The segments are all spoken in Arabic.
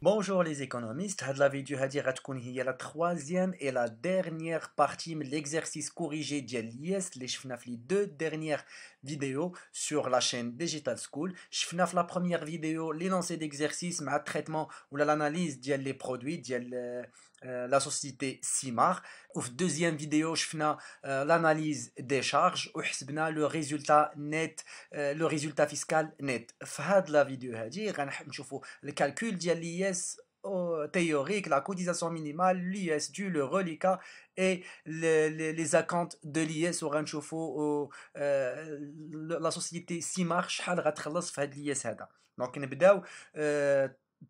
Bonjour les économistes, la vidéo est la troisième et la dernière partie de l'exercice corrigé d'IES, les les deux dernières vidéos sur la chaîne Digital School. Chfnaf la première vidéo, l'énoncé d'exercice, mais traitement ou l'analyse les produits, dial euh, la société Simar. Dans deuxième vidéo, nous euh, l'analyse des charges et le résultat net, euh, le résultat fiscal net. Dans la vidéo, nous voir le calcul de l'IS oh, théorique, la cotisation minimale, l'IS du le reliquat et les, accounts de l'IS au Ranchofo, la société Simar, شحال غتخلص l'IS Donc, Donc, نبداو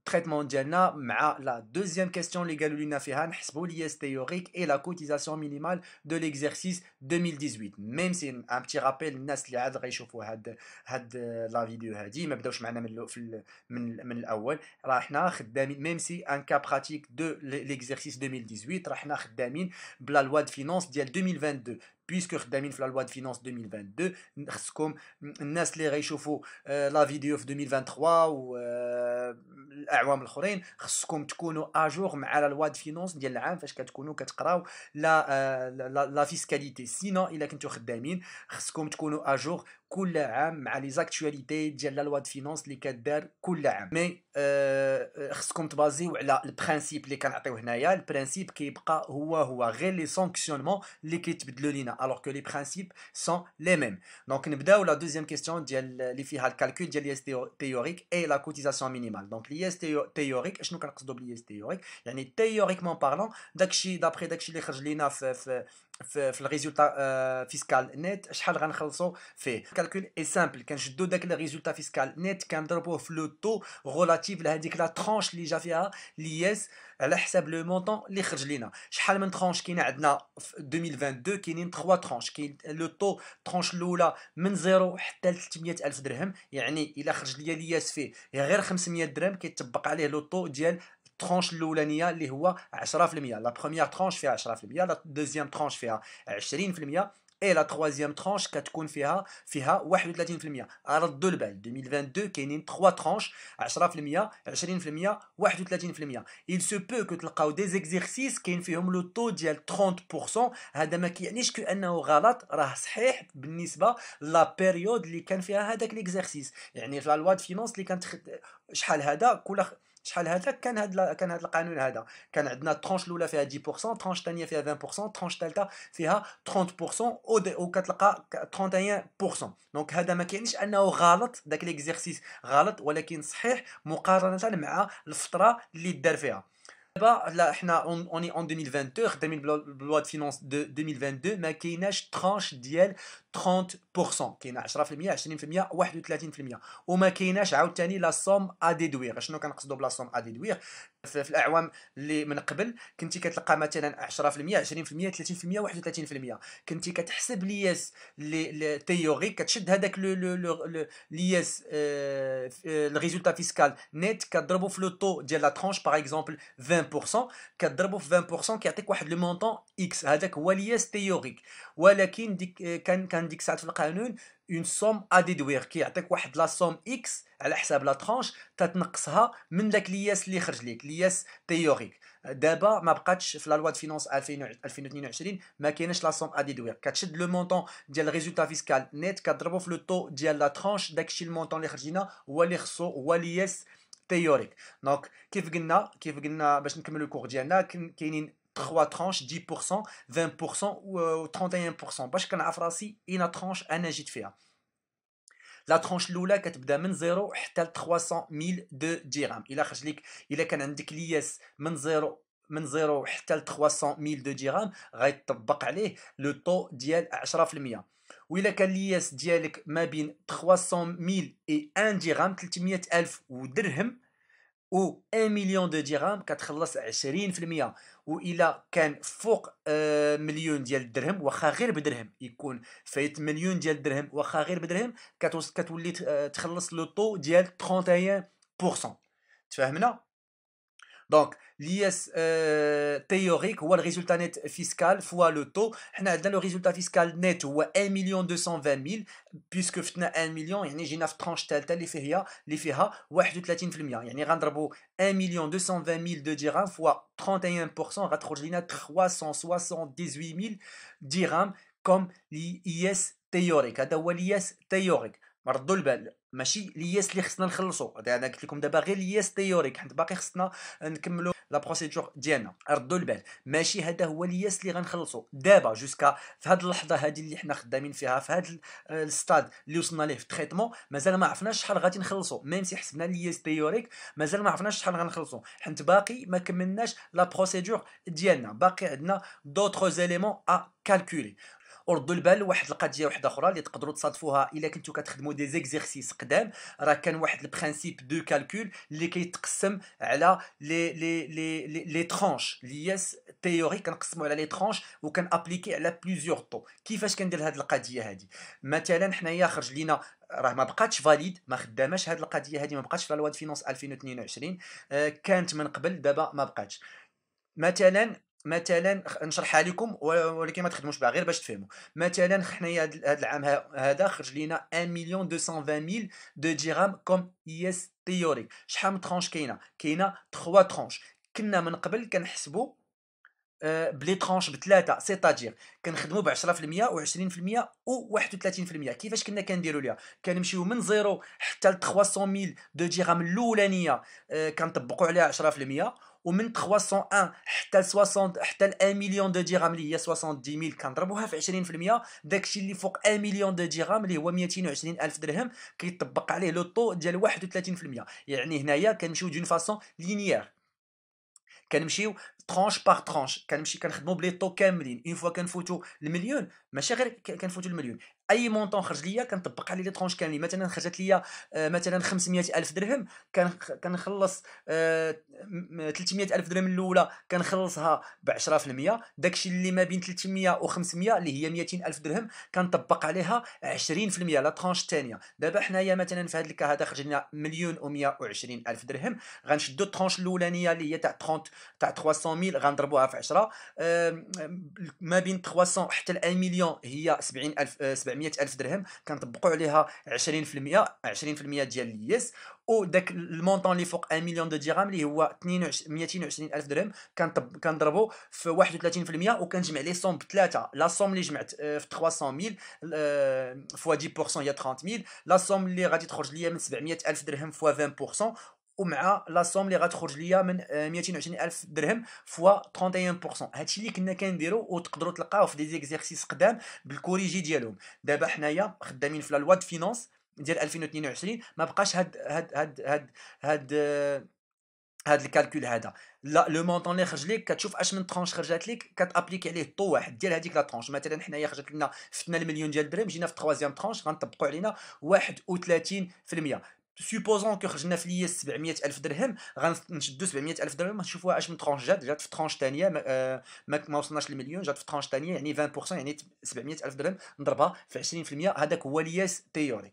traitement mondial mais la deuxième question légale قالوا théorique et la cotisation minimale de l'exercice 2018 même si un petit rappel je اللي عاد dit, même si un cas pratique de l'exercice 2018 la loi de finances ديال 2022 بيسكو خدامين في لا لوا دو فينانس 2022 خصكم الناس اللي غيشوفوا لا فيديو في 2023 الاعوام الاخرين خصكم تكونوا اجور مع لا لوا دو فينانس ديال العام فاش كتكونوا كتقراو لا لا فيسكاليتي سينو الا كنتو خدامين خصكم تكونوا اجور les actualités de la loi de finances qu'on fait tous les ans. Mais il faut se baser le principe qui est donné ici. Le principe reste le même les sanctions qui nous alors que les principes sont les mêmes. Donc, nous commençons la deuxième question le calcul de l'IS théorique et la cotisation minimale. Donc, l'IS théorique, je ne que pas veut dire par l'IS théorique Théoriquement parlant, d'après quelque chose qui nous est في, في الريزولتا فيسكال نيت شحال غنخلصوا فيه الكالكول اي سامبل كنشدو داك الريزولتا فيسكال نيت كنضربوه في لو تو غولاتيف لهذيك لا ترونش اللي جا فيها اس على حساب لو مونطون اللي خرج لينا شحال من ترونش كاين عندنا في 2022 كاينين 3 ترونش كاين لو تو ترونش الاولى من زيرو حتى ل 300 الف درهم يعني الا خرج ليا اس فيه غير 500 درهم كيتطبق عليه لو تو ديال الترونش الاولانيه اللي هو 10% لا بروميير ترونش فيها 10% لا دوزيام ترونش فيها 20% اي لا تخوازيام ترونش كتكون فيها فيها 31% ردوا البال 2022 كاينين 3 ترونش 10% 20% 31% il se peut que تلقاو دي زيكزيرسيس كاين فيهم لو طو ديال 30% هذا ما كيعنيش كو انه غلط راه صحيح بالنسبه لا بيريود اللي كان فيها هذاك ليكزيرسيس يعني في لا لوا دو فينانس اللي كانت شحال هذا كل شحال هذاك كان هذا كان هذا القانون هذا كان عندنا الطرونش الاولى فيها 10% طرونش الثانيه فيها 20% الطرونش الثالثه فيها 30% او وكتلقى 31% دونك هذا ما كيعنيش انه غلط ذاك ليكزيرسيس غلط ولكن صحيح مقارنه مع الفتره اللي دار فيها Là, on est en 2022, la loi de finances de 2022, mais il y a une tranche d'IL 30%, il y a 10%, 20%, 31%, Ou il y a la somme à déduire. Je ne sais pas la somme à déduire. في الاعوام اللي من قبل كنتي كتلقى مثلا 10% 20% 30% 31% كنتي كتحسب لياس لي تيوري كتشد هذاك لو لياس الريزولتا فيسكال نيت كضربو في لو طو ديال لا ترونش باغ اكزومبل 20% كضربو في 20% كيعطيك واحد لو مونطون اكس هذاك هو لياس تيوريك ولكن ديك آه، كان كان ديك الساعه في القانون اون سوم ا ديدوير كيعطيك واحد لا سوم اكس على حساب لا ترونش تتنقصها من داك الياس اللي خرج ليك الياس تيوريك دابا ما بقاتش في لا لوا دو فينونس 2022 ما كايناش لا سوم ا ديدوير كتشد لو مونطون ديال الريزولتا فيسكال نيت كضربو في لو تو ديال لا ترونش داكشي المونطون اللي خرج لينا هو اللي خصو هو الياس تيوريك دونك كيف قلنا كيف قلنا باش نكملو الكور ديالنا كاينين 3 tranches 10% 20% و 31% باش كنعرف راسي اين ترانش انا جيت فيها لا ترونش الاولى كتبدا من زيرو حتى ل 300 ميل دو ديرهم الا خرج لك الا كان عندك لياس من زيرو من زيرو حتى ل 300 ميل دو ديرهم غيطبق عليه لو طو ديال 10% وإلا كان لياس ديالك ما بين 300000 و 1 درهم 300 الف ودرهم و 1 مليون دو درهم كتخلص 20% والا كان فوق آه، مليون ديال الدرهم واخا غير بدرهم يكون فايت مليون ديال الدرهم واخا غير بدرهم كتولي آه، تخلص لو طو ديال 31% تفهمنا Donc, l'IS euh, théorique, ou le résultat net fiscal fois le taux. Dans le résultat fiscal net, ou 1 220 000, puisque 1 million, il y a une tranche telle, telle, les FIA, les FIA, 31%. Il y a 1 220 000 de dirhams fois 31%, rattrojlina 378 000 dirhams comme l'IS théorique. هذا هو l'IS théorique. ردوا البال ماشي لياس اللي خصنا نخلصو انا قلت لكم دابا غير لياس تيوريك حيت باقي خصنا نكملو لا بروسيدور ديالنا ردوا البال ماشي هذا هو الياس اللي غنخلصو دابا جوسكا في هذه اللحظه هذه اللي حنا خدامين فيها في هذا الستاد آه، اللي وصلنا ليه في التريتمون مازال ما عرفناش شحال غادي نخلصو ميم سي حسبنا الياس تيوريك مازال ما عرفناش شحال غنخلصو حيت باقي ما كملناش لا بروسيدور ديالنا باقي عندنا دوطخ زيليمون ا كالكولي وردوا البال واحد القضيه واحده اخرى اللي تقدروا تصادفوها الا كنتو كتخدموا دي زيكزيرسيس قدام راه كان واحد البرانسيب دو كالكول اللي كيتقسم على لي لي لي لي ترونش اللي هي تيوري كنقسموا على لي ترونش وكان ابليكي على بليزيور طو كيفاش كندير هاد القضيه هادي مثلا حنايا خرج لينا راه ما بقاتش فاليد ما خداماش هاد القضيه هادي ما بقاتش في لواد فينونس 2022 كانت من قبل دابا ما بقاتش مثلا مثلا نشرحها لكم ولكن ما تخدموش بها غير باش تفهموا مثلا حنايا هذا العام هذا خرج لينا 1 مليون 220 ميل دو ديرهم كوم اي اس تيوريك شحال من ترونش كاينه كاينه 3 ترونش كنا من قبل كنحسبوا آه، بلي ترونش بثلاثه سيتاجير كنخدموا ب 10% و20% و31% كيفاش كنا كنديروا ليها كنمشيو من زيرو حتى ل 300 ميل دو ديرهم الاولانيه آه، كنطبقوا عليها 10% ومن 301 حتى 60 حتى ل 1 مليون دو درهم اللي هي 70 ميل كنضربوها في 20% داكشي اللي فوق 1 مليون دو درهم اللي هو 220 الف درهم كيطبق عليه لو طو ديال 31% يعني هنايا كنمشيو دون فاسون لينيير كنمشيو ترونش باغ ترونش كنمشي كنخدمو بلي طو كاملين اون فوا كنفوتو المليون ماشي غير كنفوتو المليون اي مونطون خرج ليا كنطبق عليه لي ترونش كاملين مثلا خرجت ليا آه، مثلا 500 الف درهم كنخلص 300 آه، الف درهم الاولى كنخلصها ب 10% داكشي اللي ما بين 300 و 500 اللي هي 200 الف درهم كنطبق عليها 20% لا ترونش الثانيه دابا حنايا مثلا في هذا الكا هذا خرج لنا مليون و120 الف درهم غنشدو الترونش الاولانيه اللي هي تاع 30 تاع 300000 غنضربوها في 10 ما بين 300 حتى ل 1 مليون هي 70000 700 مئة الف درهم كنطبقوا عليها 20% 20% ديال اليس وداك المونطون اللي فوق 1 مليون دو ديغام اللي هو 22 220 الف درهم كنضربوا في 31% وكنجمع لي صوم بثلاثه لا صوم اللي جمعت آه، في 300000 فوا 10% هي 30000 لا صوم اللي غادي تخرج ليا من 700 الف درهم فوا 20% ومع لا سوم اللي غتخرج ليا من 220 آه، الف درهم فوا 31% هادشي اللي كنا كنديرو وتقدروا تلقاوه في دي زيكزيرسيس قدام بالكوريجي ديالهم دابا حنايا خدامين في لا لوا فينونس ديال 2022 ما بقاش هاد هاد هاد هاد هاد آه، هاد الكالكول هذا لا لو مونطون اللي خرج لك كتشوف اش من طرونش خرجات لك كتابليكي عليه الطو واحد ديال هذيك لا طرونش مثلا حنايا خرجت لنا فتنا المليون ديال الدرهم جينا في التروازيام طرونش غنطبقوا علينا 31% سوبوزون كو خرجنا في ليا 700 الف درهم غنشدو 700 الف درهم نشوفوها اش من ترونش جات جات في ترونش ثانيه آه، ما, ما وصلناش للمليون جات في ترونش ثانيه يعني 20% يعني 700 الف درهم نضربها في 20% هذاك هو لياس تيوريك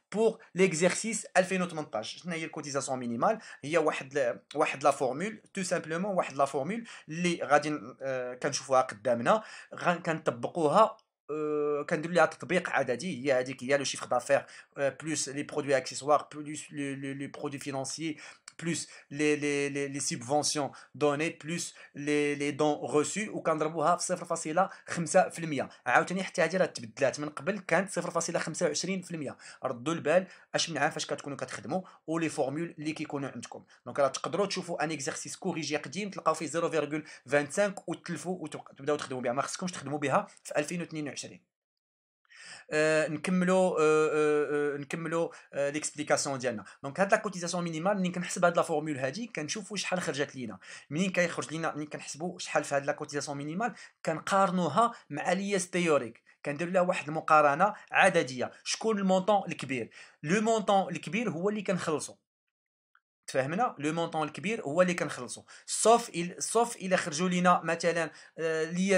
Pour l'exercice, elle fait notre montage. C'est la cotisation minimale. Il y a la formule. Tout simplement, la formule. On va voir ce que nous avons fait. On va voir ce que nous avons Il y a le chiffre d'affaires euh, plus les produits accessoires, plus les produits financiers. plus les, les, les, les subventions données plus les, les dons reçus وكنضربوها في 0.5% عاوتاني حتى هذه راه تبدلات من قبل كانت 0.25% ردوا البال اش من عام فاش كتكونوا كتخدموا ولي فورمول اللي كيكونوا عندكم دونك راه تقدروا تشوفوا ان اكزرسيس كوريجي قديم تلقاو فيه 0.25 وتلفوا وتبداو تخدموا بها ما خصكمش تخدموا بها في 2022 نكملوا نكملوا ليكسبليكاسيون ديالنا دونك هاد لا كوتيزاسيون مينيمال منين كنحسب هاد لا فورمول هادي كنشوفوا شحال خرجت لينا منين كيخرج لينا منين كنحسبوا شحال في هاد لا كوتيزاسيون مينيمال كنقارنوها مع الياس تيوريك كندير لها واحد المقارنه عدديه شكون المونطون الكبير لو مونطون الكبير هو اللي كنخلصو Le montant le achèrent ils les les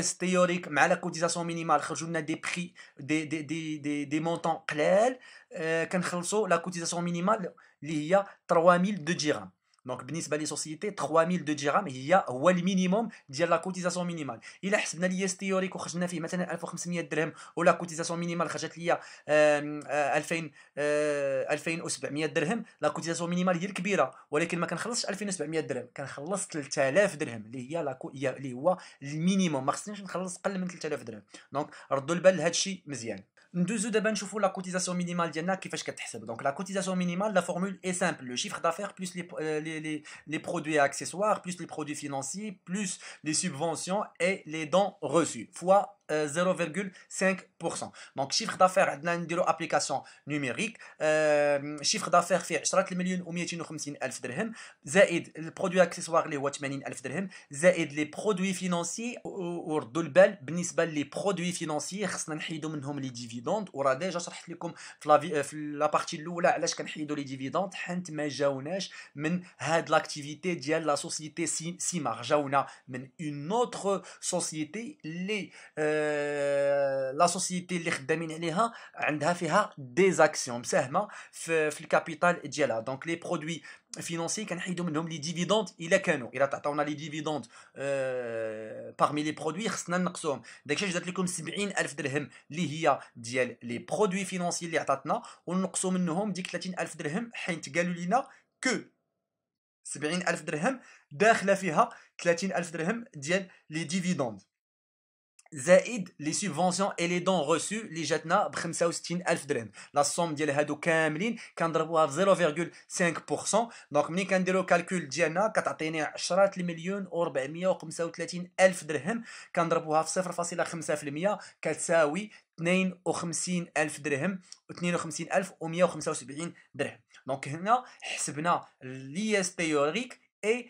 équipements a remorques les la cotisation minimale, à cars les des des prix des montants clairs la cotisation minimale cotisation minimale les voitures dirhams. دونك بالنسبه لي سوسيتي 3000 دو درهم هي هو المينيموم ديال لا كوتيزاسيون مينيمال الا حسبنا لي ستيوريك وخرجنا فيه مثلا 1500 درهم ولا كوتيزاسيون مينيمال خرجت ليا 2000 2700 آه، آه، درهم لا كوتيزاسيون مينيمال هي الكبيره ولكن ما كنخلصش 2700 درهم كنخلص 3000 درهم اللي هي اللي هو المينيموم ما خصنيش نخلص اقل من 3000 درهم دونك ردوا البال لهذا الشيء مزيان Deux ben la cotisation minimale qui fait Donc la cotisation minimale, la formule est simple. Le chiffre d'affaires plus euh, les produits et accessoires, plus les produits financiers, plus les subventions et les dons reçus. 0,5%. Donc, chiffre d'affaires, une application numérique. Euh, chiffre d'affaires, c'est 30 millions dirhams. le produit accessoire, les 000 dirhams. les produits financiers, ou bnisbel, les produits financiers, les dividendes. Ou déjà euh, la partie de l'oula, les dividendes. l'activité la société Simar. une autre société, les. Euh, آه، لا سوسيتي اللي خدامين عليها عندها فيها دي زاكسيون مساهمه في, في الكابيتال ديالها دونك لي برودوي فينونسي كنحيدو منهم لي ديفيدوند الا كانوا الا تعطونا لي ديفيدوند أه باغمي لي برودوي خصنا نقصوهم داكشي جات لكم الف درهم اللي هي ديال لي برودوي فينونسي اللي عطاتنا ونقصو منهم ديك الف درهم حيت قالوا لينا كو الف درهم داخله فيها الف درهم ديال لي ديفيدوند زائد لي سوبفونسيون اي لي دون روسو اللي جاتنا ب 65000 درهم لا سوم ديال هادو كاملين كنضربوها في 0.5% دونك ملي كنديرو كالكول ديالنا كتعطيني 10 المليون و435 الف درهم كنضربوها في 0.5% كتساوي 52 الف درهم و 52 الف و 175 درهم دونك هنا حسبنا اس تيوريك اي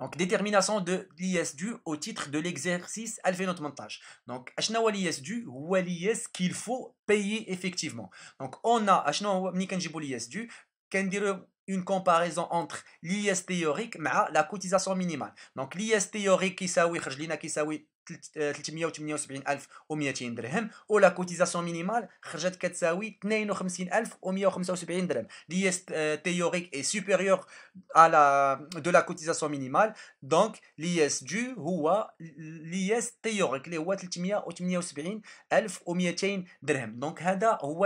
Donc, détermination de l'IS dû au titre de l'exercice montage. Donc, achnawa l'IS dû, ou l'IS qu'il faut payer effectivement. Donc, on a Ashnawa Mnikanjibo l'IS dû, une comparaison entre l'IS théorique et la cotisation minimale. Donc l'IS théorique qui s'aoui, qui la cotisation minimale, L'IS théorique est supérieur à la cotisation minimale, donc l'IS du Huawei l'IS théorique Donc,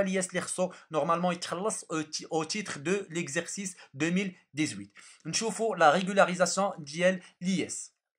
l'IS normalement est au titre de l'exercice 2018. Nous la régularisation de l'IS.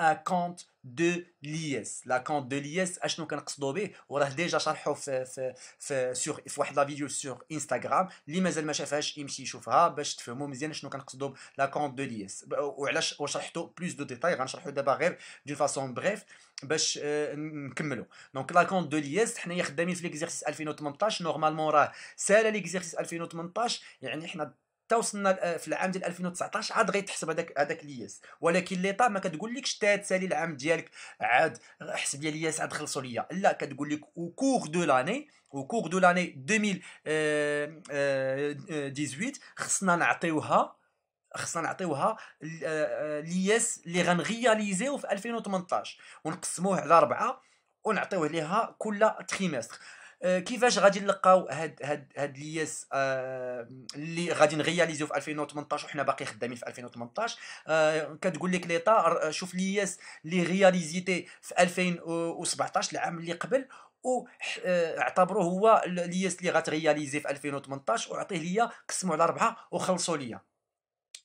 اكونت دو ليس لاكونت دو ليس اشنو كنقصدوا به وراه ديجا شرحوا في في في سور في واحد لا فيديو سور انستغرام اللي مازال ما شافهاش يمشي يشوفها باش تفهموا مزيان شنو كنقصدوا كونت دو ليس وعلاش وشرحتو بلوس دو ديتاي غنشرحو دابا غير دون فاسون بريف باش نكملوا دونك لاكونت دو ليس حنايا خدامين في ليكزيرسيس 2018 نورمالمون راه سالا ليكزيرسيس 2018 يعني حنا حتى وصلنا آه، في العام ديال 2019 عاد غيتحسب هذاك هذاك الياس ولكن ليطا ما لكش تات تسالي العام ديالك عاد حسب لي الياس عاد خلصوا ليا لا كتقول لك او كور دو لاني او كور دو لاني 2018 خصنا نعطيوها خصنا نعطيوها آه، آه، الياس اللي غنغياليزيو في 2018 ونقسموه على ربعه ونعطيوه ليها كل تريمستر آه، كيفاش غادي نلقاو هاد هاد هاد الياس آه، اللي غادي نرياليزيو في 2018 وحنا باقي خدامين في 2018 آه، كتقول لك ليطا شوف الياس اللي غياليزيتي في 2017 العام اللي قبل و اعتبروه هو الياس اللي غتغياليزي في 2018 وعطيه ليا قسمو على ربعه وخلصوا ليا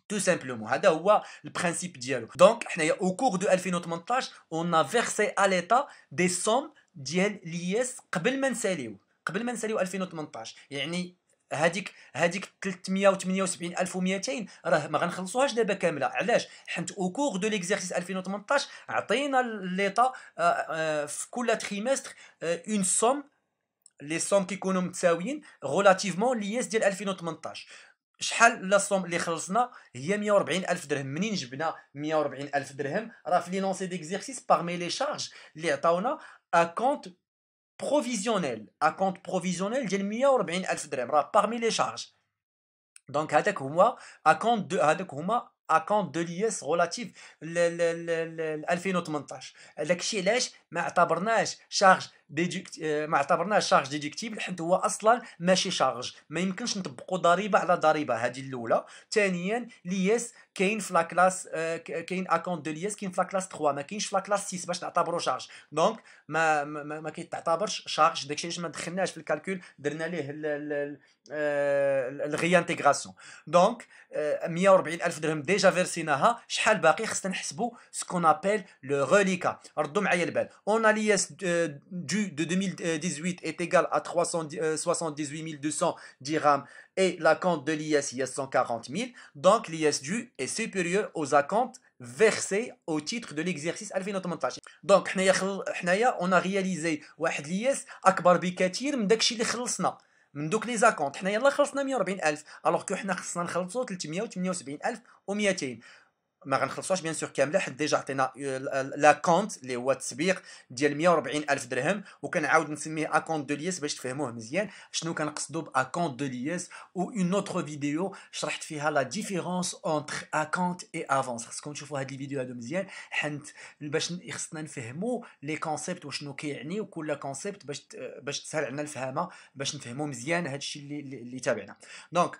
تو سامبلومون هذا هو البرانسيب ديالو دونك حنايا او كور دو 2018 اون فيرسي ا ليتا دي سوم ديال الياس قبل ما نساليو قبل ما نساليو 2018 يعني هذيك هذيك 378 1200 راه ما غنخلصوهاش دابا كامله علاش حنت او كور دو ليكزيرسيس 2018 عطينا ليطا آه، آه، في كل تريمستر اون سوم لي سوم كيكونوا متساويين غولاتيفمون لياس ديال 2018 شحال لا سوم اللي خلصنا هي 140 الف درهم منين جبنا 140 الف درهم راه في لي لونسي ديكزيرسيس باغمي لي شارج اللي عطاونا à compte provisionnel à compte provisionnel ديال 140000 dirhams راه parmi les charges donc هذاك هو à compte de l'IS هما اكونت 2018 donc ريلاتيف ل 2018 داكشي علاش ما اعتبرناش ديديكت euh, ما اعتبرناه شارج ديديكتيبل حيت هو اصلا ماشي شارج ما يمكنش نطبقوا ضريبه على ضريبه هذه الاولى ثانيا ليس كاين في لا آه، كلاس كاين اكونت دو ليس كاين في لا كلاس 3 ما كاينش في لا كلاس 6 باش نعتبروا شارج دونك ما ما, ما كيتعتبرش شارج داكشي علاش ما دخلناش في الكالكول درنا ليه الغي انتيغراسيون دونك 140 الف درهم ديجا فيرسيناها شحال باقي خصنا نحسبوا سكون ابل لو ريليكا ردوا معايا البال اون ليس دو du, de 2018 est égal à 378 200 dirhams et l'account de l'IS, est 140 000. Donc, l'IS dû est supérieur aux accounts versés au titre de l'exercice Alphénotomontage. Donc, on a réalisé l'IS Akbar Bikatir Mdakshil Khalsna. Donc, les acomptes, on a réalisé 140 000. Alors que nous avons réalisé 378 000 ou 200 ما غنخلصوش بيان سور كامله حيت ديجا عطينا آه، لا كونت اللي هو التسبيق ديال 140 الف درهم وكنعاود نسميه اكونت دو ليس باش تفهموه مزيان شنو كنقصدوا باكونت دو ليس و اون اوتر فيديو شرحت فيها لا ديفيرونس اونتر اكونت اي افونس خصكم تشوفوا هاد الفيديو هادو مزيان حنت باش خصنا نفهموا لي كونسيبت وشنو كيعني وكل كونسيبت باش باش تسهل علينا الفهامه باش نفهموا مزيان هادشي اللي اللي تابعنا دونك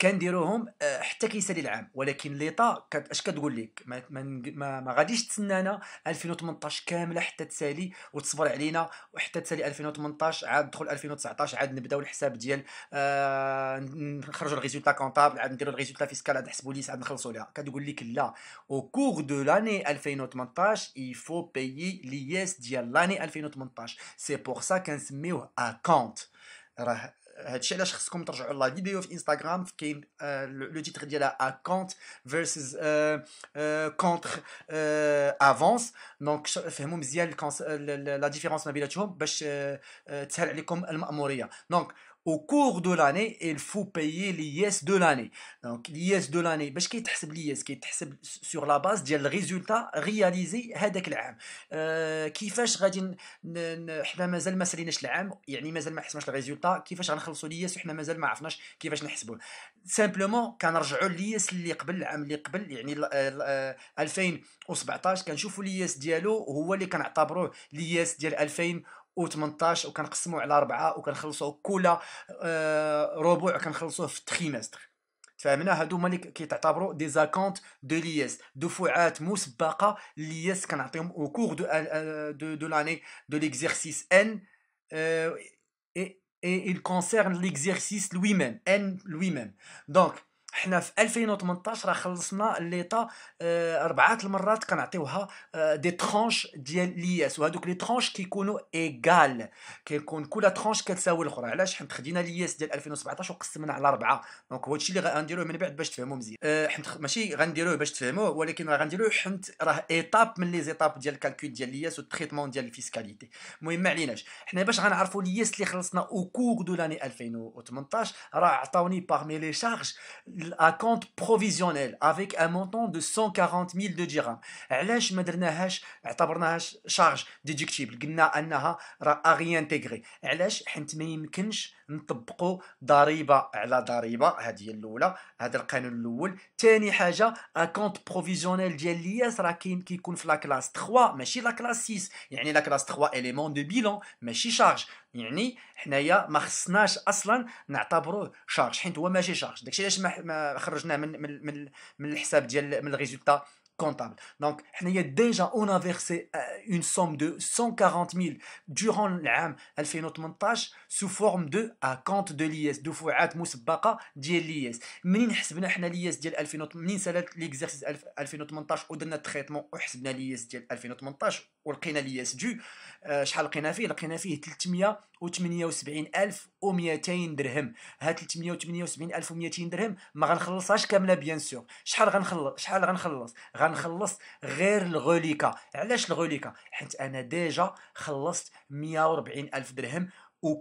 كنديروهم آه، حتى كيسالي العام ولكن ليطا اش كتقول لك ما, ما, ما غاديش تسنانا 2018 كامله حتى تسالي وتصبر علينا وحتى تسالي 2018 عاد دخل 2019 عاد نبداو الحساب ديال آه نخرجوا الريزولتا كونطابل عاد نديروا الريزولتا فيسكال عاد نحسبوا ليس عاد نخلصوا ليها كتقول لك لا او كور دو لاني 2018 يفو بيي لياس ديال لاني 2018 سي بور سا كنسميوه اكونت راه هادشي علاش خصكم ترجعوا لا فيديو في انستغرام كاين آه، لو تيتر ديالها اكونت فيرسز كونتر افونس دونك فهموا مزيان لا ديفيرونس ما بيناتهم باش آه، آه، تسهل عليكم الماموريه دونك au cours de l'année il faut payer l'IS de l'année donc l'IS de l'année باش كيتحسب l'IS كيتحسب sur la base ديال الريزولتا رياليزي هذاك العام آه، كيفاش غادي حنا مازال ما ساليناش العام يعني مازال ما حسبناش الريزولتا كيفاش غنخلصوا l'IS وحنا مازال ما عرفناش كيفاش نحسبوه سامبلومون كنرجعوا للياس اللي قبل العام اللي قبل يعني 2017 آه، كنشوفوا الياس ديالو هو اللي كنعتبروه الياس ديال 2000 و18 وكنقسموه على اربعه وكنخلصوه كل آه، ربع كنخلصوه في التخيمستر تفاهمنا هادو هما اللي كيتعتبروا دي زاكونت دو ليس دفعات مسبقه ليس كنعطيهم او كور دو دو دو لاني دو ليكزيرسيس ان اي il concerne l'exercice lui-même, N lui-même. Donc, حنا في 2018 راه خلصنا الليطا آه اربعه المرات كنعطيوها دي آه، ترونش ديال لياس وهذوك لي ترونش كيكونوا ايغال كيكون كل ترونش كتساوي الاخرى علاش حنت خدينا لياس ديال 2017 وقسمنا على اربعه دونك هو الشيء اللي غنديروه من بعد باش تفهموا مزيان آه، حنت ماشي غنديروه باش تفهموه ولكن راه غنديروه حنت راه ايتاب من لي زيتاب ديال الكالكول ديال لياس والتريتمون ديال الفيسكاليتي المهم ما عليناش حنا باش غنعرفوا لياس اللي خلصنا او كوغ دو لاني 2018 راه عطاوني باغمي لي شارج un compte provisionnel avec un montant de 140 000 de dirhams. Alash madrnahash, une charge déductible. Gna annaha ra a réintégré. Alash hent meim kinsh. نطبقوا ضريبه على ضريبه هذه هي الاولى هذا القانون الاول ثاني حاجه اكونت بروفيزيونيل ديال لياس راه كاين كيكون في لا كلاس 3 ماشي لا كلاس 6 يعني لا كلاس 3 اليمون دو بيلون ماشي شارج يعني حنايا ما خصناش اصلا نعتبروه شارج حيت هو ماشي شارج داكشي علاش ما خرجناه من من من الحساب ديال من الريزولتا comptable. Donc, déjà, on a versé euh, une somme de 140 000 durant l'année 2018 sous forme de compte de l'IS, de فوعات مسبقة ديال l'IS. منين حسبنا حنا l'IS ديال 2018 منين سالات l'exercice 2018 ودرنا التريتمون وحسبنا l'IS ديال 2018 ولقينا l'IS دو شحال لقينا فيه؟ لقينا فيه 300 378200 درهم ها 378200 درهم ما غنخلصهاش كامله بيان سور شحال غنخلص شحال غنخلص غنخلص غير الغوليكا علاش الغوليكا حيت انا ديجا خلصت 140000 درهم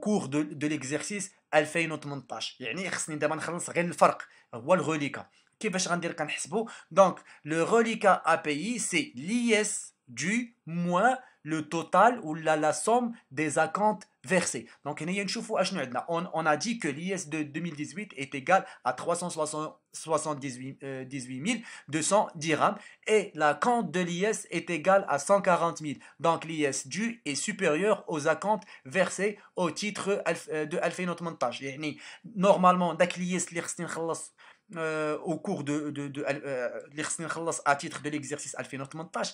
كور دو, دو ليكزيرسيس 2018 يعني خصني دابا نخلص غير الفرق هو الغوليكا كيفاش غندير كنحسبو دونك لو غوليكا ا بي سي لي اس دو موان le total ou la, somme des acomptes versés. Donc, on, on a dit que l'IS de 2018 est égal à 378 euh, dirhams et la compte de l'IS est égal à 140 000. Donc, l'IS dû est supérieur aux acomptes versés au titre euh, de 2018. Montage. normalement, l'IS euh, au cours de, de, de, euh, à titre de l'exercice 2018,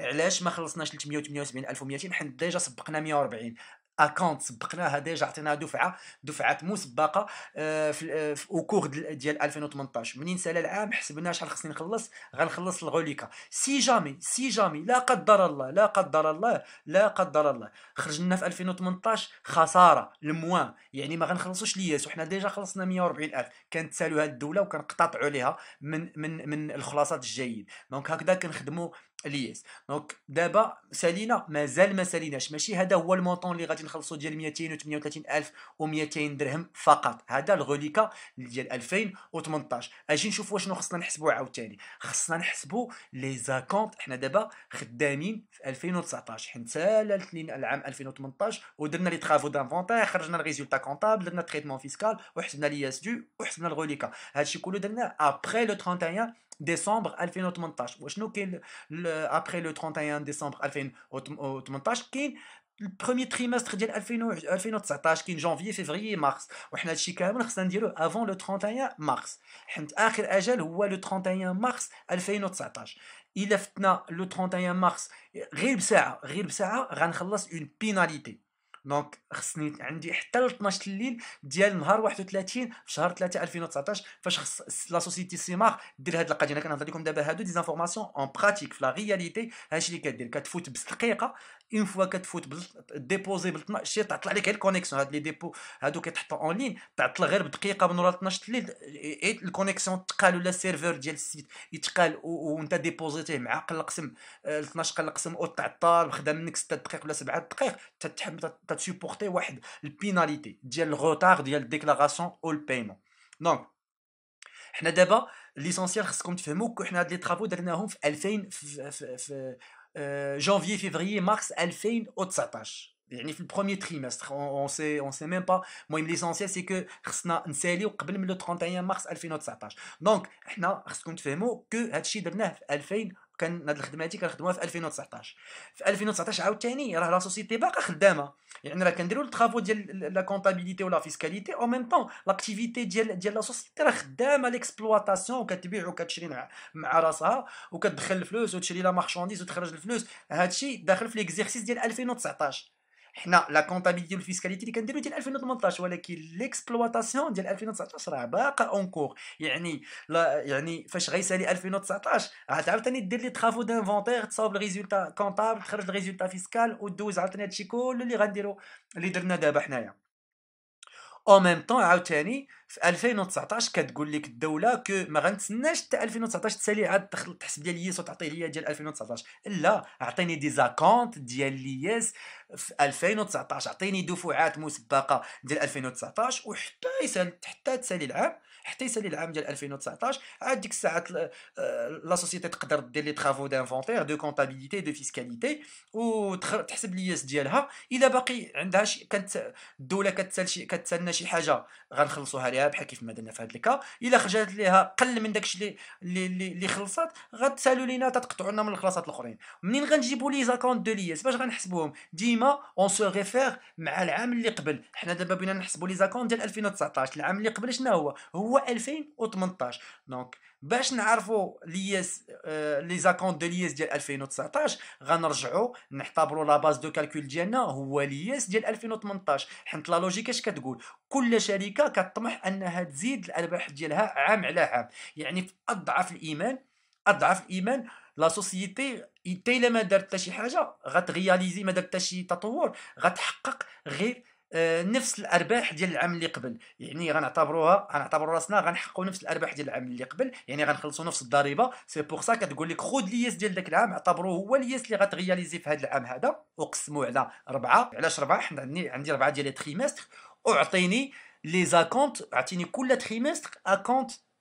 علاش ما خلصناش 378 1200 حنا ديجا سبقنا 140 اكونت سبقناها ديجا عطيناها دفعه دفعه مسبقه آه، في اوكور آه، ديال 2018 منين سال العام حسبنا شحال خصني نخلص غنخلص الغوليكا سي جامي سي جامي لا قدر الله لا قدر الله لا قدر الله خرجنا في 2018 خساره الموان يعني ما غنخلصوش لياس وحنا ديجا خلصنا 140000 كنتسالوا هاد الدوله وكنقتطعوا عليها من من من الخلاصات الجيد دونك هكذا كنخدموا الياس دونك دابا سالينا مازال ما ساليناش ماشي هذا هو المونطون اللي غادي نخلصوا ديال و200 درهم فقط هذا الغوليكا ديال 2018 اجي نشوف شنو خصنا نحسبوا عاوتاني خصنا نحسبوا لي زاكونت حنا دابا خدامين في 2019 حين سالت لينا العام 2018 ودرنا لي ترافو دانفونتير خرجنا الريزولتا كونطابل درنا تريتمون فيسكال وحسبنا اس دو وحسبنا الغوليكا هادشي كله درناه ابري لو 31 décembre 2018 وشنو كاين après le 31 décembre 2018 كاين le premier trimestre ديال 2019 كاين janvier février mars وحنا هادشي كامل خصنا نديرو avant le 31 mars حيت اخر اجل هو le 31 mars 2019 الا فتنا le 31 mars غير بساعه غير بساعه غنخلص une pénalité دونك خصني عندي حتى ل 12 الليل ديال نهار 31 في شهر 3 2019 فاش خص لا سوسيتي سيمار دير هاد القضيه انا كنهضر لكم دابا هادو دي زانفورماسيون اون براتيك في لا رياليتي هادشي اللي كدير كتفوت بس دقيقه اون فوا كتفوت ديبوزي ب 12 شي تعطل عليك غير الكونيكسيون هاد لي ديبو هادو كيتحطوا اون لين تعطل غير بدقيقه من ورا 12 الليل الكونيكسيون تقال ولا السيرفور ديال السيت يتقال وانت ديبوزيتيه مع قل قسم 12 قل القسم او تعطل خدا منك 6 دقائق ولا 7 دقائق تتحمل واحد البيناليتي ديال الروتار ديال الديكلاراسيون او البايمون دونك حنا دابا ليسونسيال خصكم تفهموا حنا هاد لي طرافو درناهم في 2000 في, في, في Euh, janvier, février, mars 2019. Yani, le premier trimestre, on ne sait, même pas. Moi, l'essentiel, c'est que nous avons le 31 mars 2019. Donc, nous avons fait que nous avons fait en 2019. كان هاد الخدمه هادي كنخدموها في 2019 في 2019 عاوتاني راه لا سوسيتي باقا خدامه يعني راه كنديروا الترافو ديال لا كونطابيليتي ولا فيسكاليتي او ميم طون لاكتيفيتي ديال ديال لا سوسيتي راه خدامه ليكسبلواتاسيون وكتبيع وكتشري مع مع راسها وكتدخل الفلوس وتشري لا مارشانديز وتخرج الفلوس هادشي داخل في ليكزيرسيس ديال 2019 حنا لا كونطابيلتي الفيسكاليتي اللي كنديرو ديال 2018 ولكن ليكسبلواتاسيون ديال 2019 راه باقا اون كور يعني لا يعني فاش غيسالي 2019 عاد عاوتاني دير لي ترافو دانفونتير تصاوب الريزولتا كونطابل تخرج الريزولتا فيسكال ودوز عاوتاني هادشي كل اللي غنديرو اللي درنا دابا حنايا او ميم طون عاوتاني في 2019 كتقول لك الدوله كو ما غنتسناش حتى 2019 تسالي عاد تحسب ديال الياس وتعطيه ليا ديال 2019 لا اعطيني دي زاكونت ديال الياس في 2019 اعطيني دفعات مسبقه ديال 2019 وحتى يسال حتى تسالي العام حتى يسالي العام ديال 2019 عاد ديك الساعه آه، لا سوسيتي تقدر دير لي ترافو دانفونتير دو كونطابيليتي دو فيسكاليتي وتحسب لي ديالها الا باقي عندها شي كانت الدوله كتسال شي كتسالنا شي حاجه غنخلصوها ليها بحال كيف ما درنا في هذا الكا الا خرجت ليها قل من داكشي اللي اللي اللي خلصات غتسالوا لينا تتقطعوا لنا من الخلاصات الاخرين منين غنجيبوا لي زاكونت دو اس باش غنحسبوهم ديما اون سو ريفير مع العام اللي قبل حنا دابا بينا نحسبوا لي زاكونت ديال 2019 العام اللي قبل شنو هو هو هو 2018 دونك باش نعرفوا لياس آه، لي زاكونت دو لياس ديال 2019 غنرجعوا نعتبروا لا باز دو كالكول ديالنا هو لياس ديال 2018 حيت لا لوجيك اش كتقول كل شركه كطمح انها تزيد الارباح ديالها عام على عام يعني في اضعف الايمان اضعف الايمان لا سوسيتي حتى الا ما دارت حتى شي حاجه غتغياليزي ما دارت حتى شي تطور غتحقق غير نفس الارباح ديال العام اللي قبل يعني غنعتبروها غنعتبروا راسنا غنحققوا نفس الارباح ديال العام اللي قبل يعني غنخلصوا نفس الضريبه سي بوغ سا كتقول لك خذ الياس ديال داك العام اعتبروه هو الياس اللي غتغياليزي في هذا العام هذا وقسموا على اربعه علاش اربعه حنا عندي عندي اربعه ديال لي تريمستر وعطيني لي زاكونت اعطيني كل تريمستر اكونت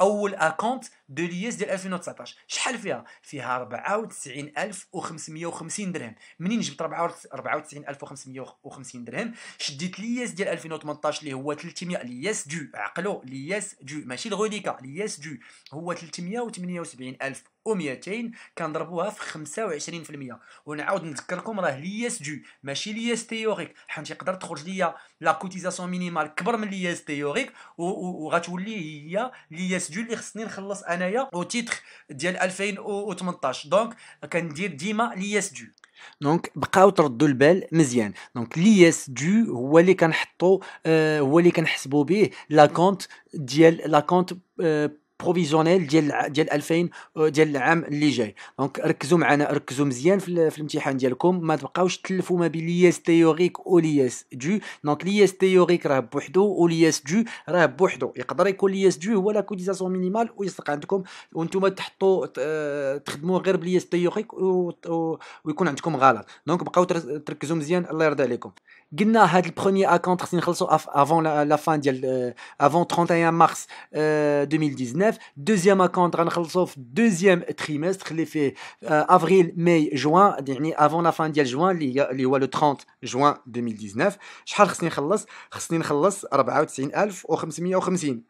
اول اكونت دو ليس ديال 2019 شحال فيها فيها 94550 درهم منين جبت 94550 درهم شديت ليس ديال 2018 اللي هو 300 ليس دو عقلو ليس دو ماشي الغوليكا ليس دو هو 378000 و200 كنضربوها في 25% ونعاود نذكركم راه لياس دو ماشي لياس تيوريك حيت يقدر تخرج ليا لا كوتيزاسيون مينيمال كبر من لياس تيوريك وغتولي هي لياس دو اللي خصني نخلص انايا او تيتر ديال 2018 دونك كندير ديما لياس دو دونك بقاو تردوا البال مزيان دونك لي اس دو هو اللي كنحطو آه، هو اللي كنحسبوا به لا كونت ديال لا كونت آه، بروفيزيونيل ديال ديال 2000 ديال العام اللي جاي دونك ركزوا معنا ركزوا مزيان في, في الامتحان ديالكم ما تبقاوش تلفوا ما بين لياس تيوريك ولياس لياس دو دونك لياس تيوريك راه بوحدو ولياس دو راه بوحدو يقدر يكون لياس دو هو لا كوتيزاسيون مينيمال ويصدق عندكم وانتم تحطوا تخدموا غير بلياس تيوريك ويكون عندكم غلط دونك بقاو تركزوا مزيان الله يرضي عليكم قلنا هاد البرومي اكونت خصني نخلصوا افون لا فان ديال افون 31 مارس 2019 Deuxième 2019 on account غنخلصوا في deuxième trimestre اللي فيه euh, avril mai juin يعني avant la fin ديال juin اللي هو le 30 juin 2019 شحال خصني نخلص خصني نخلص 94550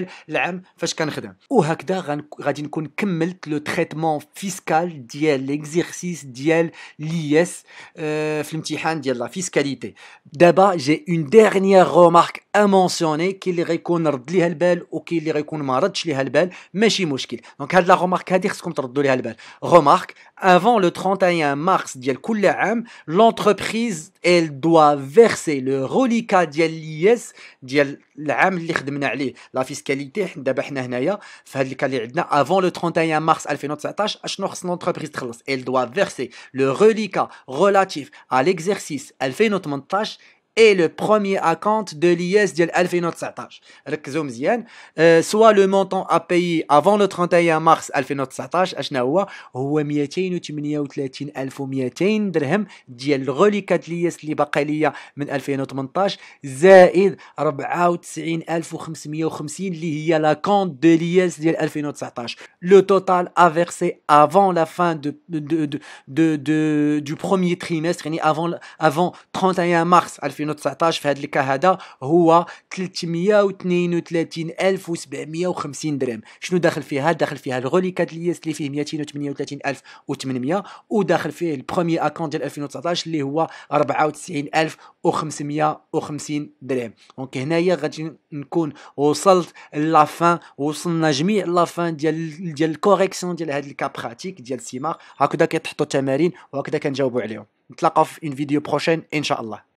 ديال العام فاش كنخدم وهكذا غادي نكون كملت لو تريتمون فيسكال ديال ليكزيرسيس ديال ليس اه euh, في الامتحان ديال لا فيسكاليتي دابا جي اون ديرنيير رومارك ا مونسيوني كي اللي غيكون رد ليها البال وكي اللي غيكون ما ردش ليها البال ماشي مشكل دونك هاد لا رومارك هادي خصكم تردوا ليها البال رومارك avant le 31 mars ديال كل عام l'entreprise elle doit verser le reliquat ديال l'IS ديال العام fiscalité خدمنا عليه avant le 31 mars 2019 اشنو خص l'entreprise elle doit verser le reliquat relatif à l'exercice 2018 et le premier compte de l'IS dit 2019 soit le montant à payer avant le 31 mars 2019 je ne vois ou 1100000 ou 1800000 dirhams dit le rôle de l'IS de 2018, zaid 480000 ou 500000 lih la compte de l'IS dit 2019 le total a verser avant la fin de du premier trimestre avant avant 31 mars 20 2019 في هذا الكا هذا هو 332750 درهم شنو داخل فيها داخل فيها الغولي كاتليس اللي فيه 238800 وداخل فيه البرومي اكونت ديال 2019 اللي هو 94550 درهم دونك هنايا غادي نكون وصلت لافان وصلنا جميع لافان ديال ديال الكوريكسيون ديال هاد الكا براتيك ديال سيمار هكذا كيتحطوا التمارين وهكذا كنجاوبوا عليهم نتلاقاو في ان فيديو بروشين ان شاء الله